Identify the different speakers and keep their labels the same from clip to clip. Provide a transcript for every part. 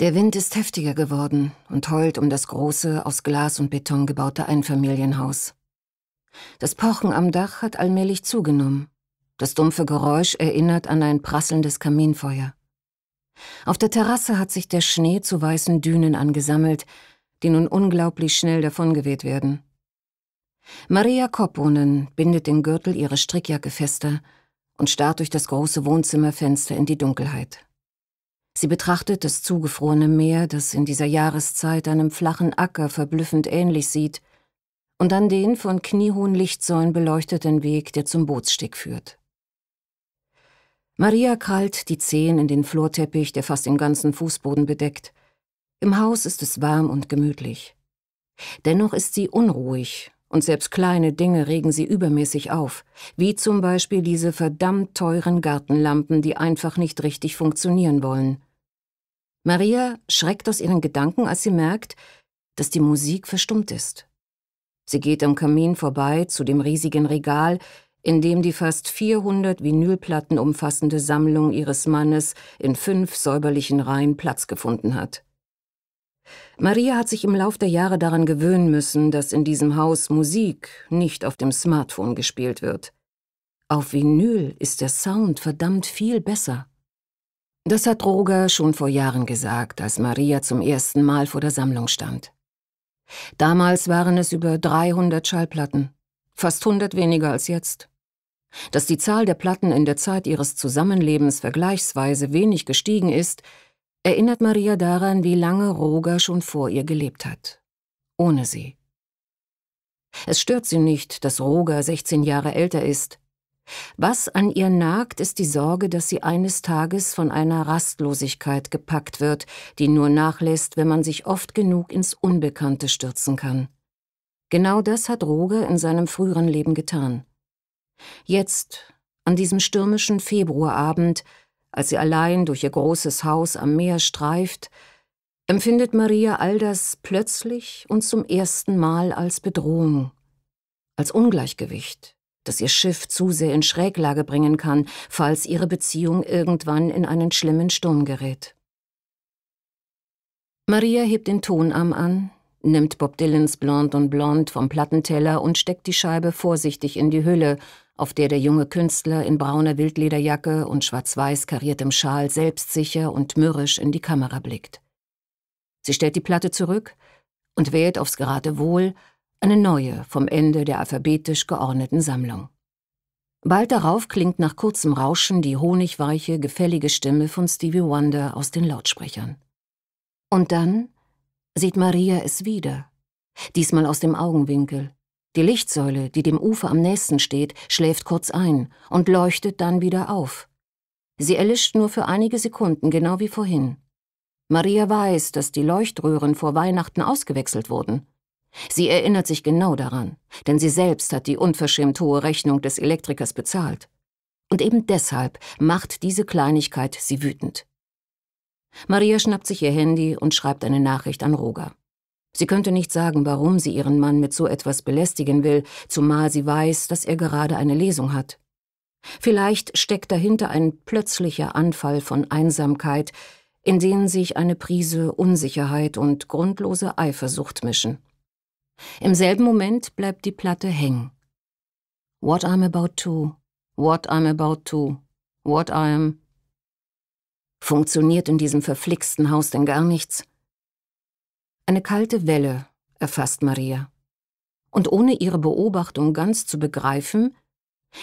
Speaker 1: Der Wind ist heftiger geworden und heult um das große, aus Glas und Beton gebaute Einfamilienhaus. Das Pochen am Dach hat allmählich zugenommen. Das dumpfe Geräusch erinnert an ein prasselndes Kaminfeuer. Auf der Terrasse hat sich der Schnee zu weißen Dünen angesammelt, die nun unglaublich schnell davongeweht werden. Maria Kopponen bindet den Gürtel ihrer Strickjacke fester und starrt durch das große Wohnzimmerfenster in die Dunkelheit. Sie betrachtet das zugefrorene Meer, das in dieser Jahreszeit einem flachen Acker verblüffend ähnlich sieht, und dann den von kniehohen Lichtsäulen beleuchteten Weg, der zum Bootssteg führt. Maria krallt die Zehen in den Florteppich, der fast den ganzen Fußboden bedeckt. Im Haus ist es warm und gemütlich. Dennoch ist sie unruhig, und selbst kleine Dinge regen sie übermäßig auf, wie zum Beispiel diese verdammt teuren Gartenlampen, die einfach nicht richtig funktionieren wollen. Maria schreckt aus ihren Gedanken, als sie merkt, dass die Musik verstummt ist. Sie geht am Kamin vorbei zu dem riesigen Regal, in dem die fast 400 Vinylplatten umfassende Sammlung ihres Mannes in fünf säuberlichen Reihen Platz gefunden hat. Maria hat sich im Lauf der Jahre daran gewöhnen müssen, dass in diesem Haus Musik nicht auf dem Smartphone gespielt wird. Auf Vinyl ist der Sound verdammt viel besser. Das hat Roger schon vor Jahren gesagt, als Maria zum ersten Mal vor der Sammlung stand. Damals waren es über 300 Schallplatten, fast 100 weniger als jetzt. Dass die Zahl der Platten in der Zeit ihres Zusammenlebens vergleichsweise wenig gestiegen ist, erinnert Maria daran, wie lange Roger schon vor ihr gelebt hat. Ohne sie. Es stört sie nicht, dass Roger 16 Jahre älter ist, was an ihr nagt, ist die Sorge, dass sie eines Tages von einer Rastlosigkeit gepackt wird, die nur nachlässt, wenn man sich oft genug ins Unbekannte stürzen kann. Genau das hat Roger in seinem früheren Leben getan. Jetzt, an diesem stürmischen Februarabend, als sie allein durch ihr großes Haus am Meer streift, empfindet Maria all das plötzlich und zum ersten Mal als Bedrohung, als Ungleichgewicht das ihr Schiff zu sehr in Schräglage bringen kann, falls ihre Beziehung irgendwann in einen schlimmen Sturm gerät. Maria hebt den Tonarm an, nimmt Bob Dylans Blond und Blond vom Plattenteller und steckt die Scheibe vorsichtig in die Hülle, auf der der junge Künstler in brauner Wildlederjacke und schwarz-weiß kariertem Schal selbstsicher und mürrisch in die Kamera blickt. Sie stellt die Platte zurück und wählt aufs Geratewohl eine neue vom Ende der alphabetisch geordneten Sammlung. Bald darauf klingt nach kurzem Rauschen die honigweiche, gefällige Stimme von Stevie Wonder aus den Lautsprechern. Und dann sieht Maria es wieder, diesmal aus dem Augenwinkel. Die Lichtsäule, die dem Ufer am nächsten steht, schläft kurz ein und leuchtet dann wieder auf. Sie erlischt nur für einige Sekunden, genau wie vorhin. Maria weiß, dass die Leuchtröhren vor Weihnachten ausgewechselt wurden. Sie erinnert sich genau daran, denn sie selbst hat die unverschämt hohe Rechnung des Elektrikers bezahlt. Und eben deshalb macht diese Kleinigkeit sie wütend. Maria schnappt sich ihr Handy und schreibt eine Nachricht an Roger. Sie könnte nicht sagen, warum sie ihren Mann mit so etwas belästigen will, zumal sie weiß, dass er gerade eine Lesung hat. Vielleicht steckt dahinter ein plötzlicher Anfall von Einsamkeit, in den sich eine Prise Unsicherheit und grundlose Eifersucht mischen. Im selben Moment bleibt die Platte hängen. What I'm about to, what I'm about to, what I'm. Funktioniert in diesem verflixten Haus denn gar nichts? Eine kalte Welle erfasst Maria. Und ohne ihre Beobachtung ganz zu begreifen,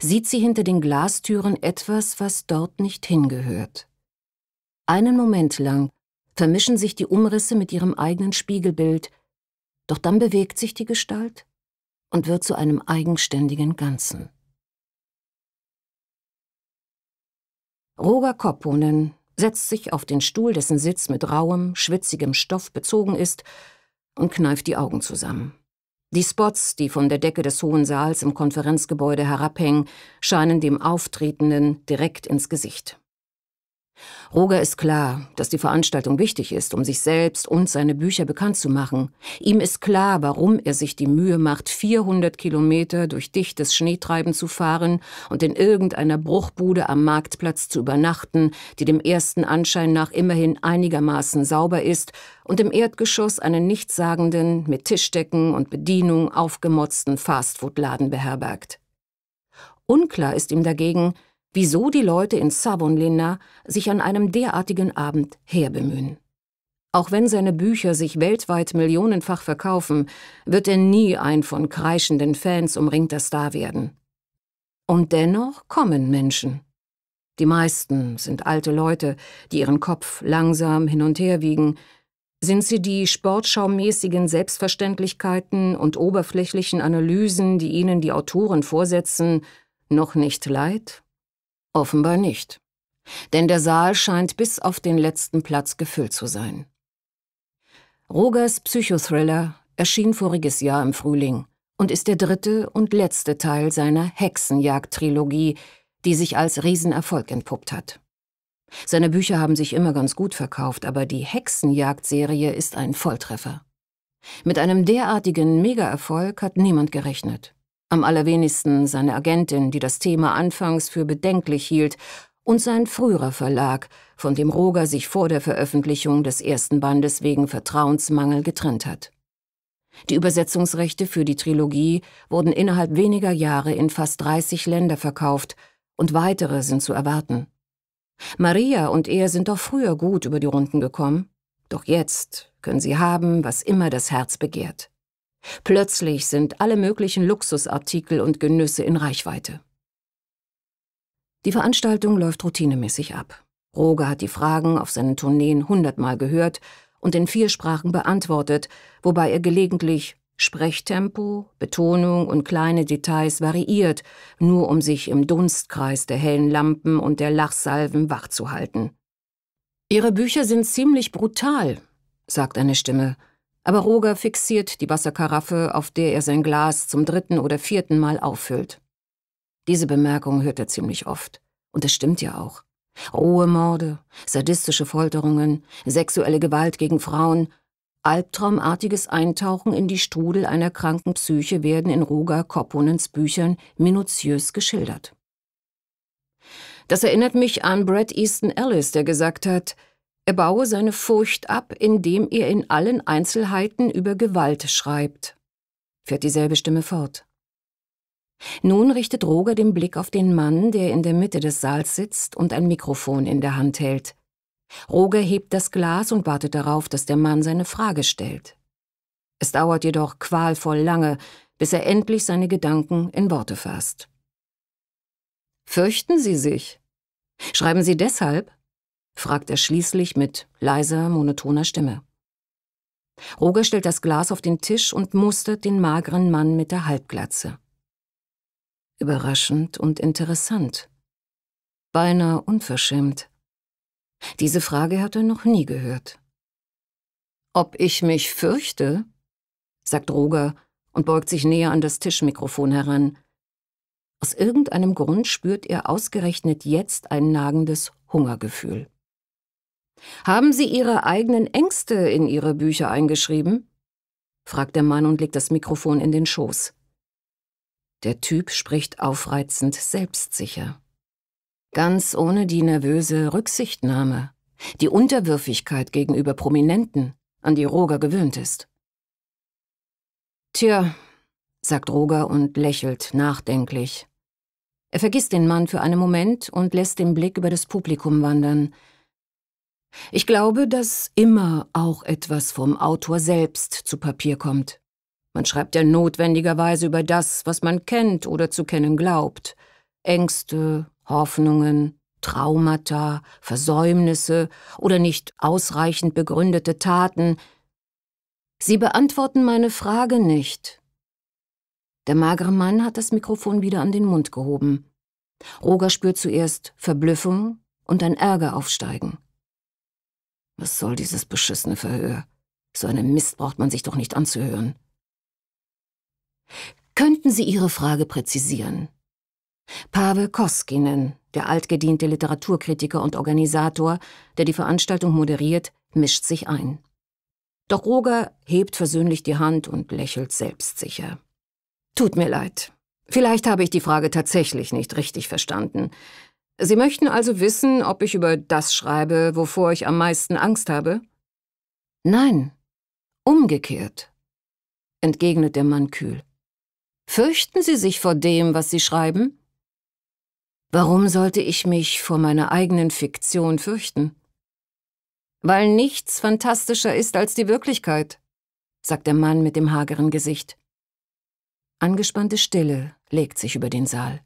Speaker 1: sieht sie hinter den Glastüren etwas, was dort nicht hingehört. Einen Moment lang vermischen sich die Umrisse mit ihrem eigenen Spiegelbild, doch dann bewegt sich die Gestalt und wird zu einem eigenständigen Ganzen. Roger Kopponen setzt sich auf den Stuhl, dessen Sitz mit rauem, schwitzigem Stoff bezogen ist, und kneift die Augen zusammen. Die Spots, die von der Decke des hohen Saals im Konferenzgebäude herabhängen, scheinen dem Auftretenden direkt ins Gesicht. Roger ist klar, dass die Veranstaltung wichtig ist, um sich selbst und seine Bücher bekannt zu machen. Ihm ist klar, warum er sich die Mühe macht, 400 Kilometer durch dichtes Schneetreiben zu fahren und in irgendeiner Bruchbude am Marktplatz zu übernachten, die dem ersten Anschein nach immerhin einigermaßen sauber ist und im Erdgeschoss einen nichtssagenden, mit Tischdecken und Bedienung aufgemotzten Fastfood-Laden beherbergt. Unklar ist ihm dagegen, wieso die Leute in Savonlinna sich an einem derartigen Abend herbemühen. Auch wenn seine Bücher sich weltweit millionenfach verkaufen, wird er nie ein von kreischenden Fans umringter Star werden. Und dennoch kommen Menschen. Die meisten sind alte Leute, die ihren Kopf langsam hin und her wiegen. Sind sie die sportschaumäßigen Selbstverständlichkeiten und oberflächlichen Analysen, die ihnen die Autoren vorsetzen, noch nicht leid? Offenbar nicht. Denn der Saal scheint bis auf den letzten Platz gefüllt zu sein. Rogers Psychothriller erschien voriges Jahr im Frühling und ist der dritte und letzte Teil seiner Hexenjagd-Trilogie, die sich als Riesenerfolg entpuppt hat. Seine Bücher haben sich immer ganz gut verkauft, aber die Hexenjagd-Serie ist ein Volltreffer. Mit einem derartigen Megaerfolg hat niemand gerechnet am allerwenigsten seine Agentin, die das Thema anfangs für bedenklich hielt, und sein früherer Verlag, von dem Roger sich vor der Veröffentlichung des ersten Bandes wegen Vertrauensmangel getrennt hat. Die Übersetzungsrechte für die Trilogie wurden innerhalb weniger Jahre in fast 30 Länder verkauft und weitere sind zu erwarten. Maria und er sind doch früher gut über die Runden gekommen, doch jetzt können sie haben, was immer das Herz begehrt. Plötzlich sind alle möglichen Luxusartikel und Genüsse in Reichweite. Die Veranstaltung läuft routinemäßig ab. Roger hat die Fragen auf seinen Tourneen hundertmal gehört und in vier Sprachen beantwortet, wobei er gelegentlich Sprechtempo, Betonung und kleine Details variiert, nur um sich im Dunstkreis der hellen Lampen und der Lachsalven wachzuhalten. Ihre Bücher sind ziemlich brutal, sagt eine Stimme, aber Roger fixiert die Wasserkaraffe, auf der er sein Glas zum dritten oder vierten Mal auffüllt. Diese Bemerkung hört er ziemlich oft. Und es stimmt ja auch. Rohe Morde, sadistische Folterungen, sexuelle Gewalt gegen Frauen, albtraumartiges Eintauchen in die Strudel einer kranken Psyche werden in Roger Kopponens Büchern minutiös geschildert. Das erinnert mich an Brad Easton Ellis, der gesagt hat, er baue seine Furcht ab, indem er in allen Einzelheiten über Gewalt schreibt. Fährt dieselbe Stimme fort. Nun richtet Roger den Blick auf den Mann, der in der Mitte des Saals sitzt und ein Mikrofon in der Hand hält. Roger hebt das Glas und wartet darauf, dass der Mann seine Frage stellt. Es dauert jedoch qualvoll lange, bis er endlich seine Gedanken in Worte fasst. Fürchten Sie sich? Schreiben Sie deshalb? fragt er schließlich mit leiser, monotoner Stimme. Roger stellt das Glas auf den Tisch und mustert den mageren Mann mit der Halbglatze. Überraschend und interessant. Beinahe unverschämt. Diese Frage hat er noch nie gehört. Ob ich mich fürchte? sagt Roger und beugt sich näher an das Tischmikrofon heran. Aus irgendeinem Grund spürt er ausgerechnet jetzt ein nagendes Hungergefühl. Haben Sie Ihre eigenen Ängste in Ihre Bücher eingeschrieben? fragt der Mann und legt das Mikrofon in den Schoß. Der Typ spricht aufreizend selbstsicher. Ganz ohne die nervöse Rücksichtnahme, die Unterwürfigkeit gegenüber Prominenten, an die Roger gewöhnt ist. Tja, sagt Roger und lächelt nachdenklich. Er vergisst den Mann für einen Moment und lässt den Blick über das Publikum wandern, ich glaube, dass immer auch etwas vom Autor selbst zu Papier kommt. Man schreibt ja notwendigerweise über das, was man kennt oder zu kennen glaubt. Ängste, Hoffnungen, Traumata, Versäumnisse oder nicht ausreichend begründete Taten. Sie beantworten meine Frage nicht. Der magere Mann hat das Mikrofon wieder an den Mund gehoben. Roger spürt zuerst Verblüffung und ein Ärger aufsteigen. Was soll dieses beschissene Verhör? So einem Mist braucht man sich doch nicht anzuhören. Könnten Sie Ihre Frage präzisieren? Pavel Koskinen, der altgediente Literaturkritiker und Organisator, der die Veranstaltung moderiert, mischt sich ein. Doch Roger hebt versöhnlich die Hand und lächelt selbstsicher. Tut mir leid. Vielleicht habe ich die Frage tatsächlich nicht richtig verstanden. Sie möchten also wissen, ob ich über das schreibe, wovor ich am meisten Angst habe? Nein, umgekehrt, entgegnet der Mann kühl. Fürchten Sie sich vor dem, was Sie schreiben? Warum sollte ich mich vor meiner eigenen Fiktion fürchten? Weil nichts fantastischer ist als die Wirklichkeit, sagt der Mann mit dem hageren Gesicht. Angespannte Stille legt sich über den Saal.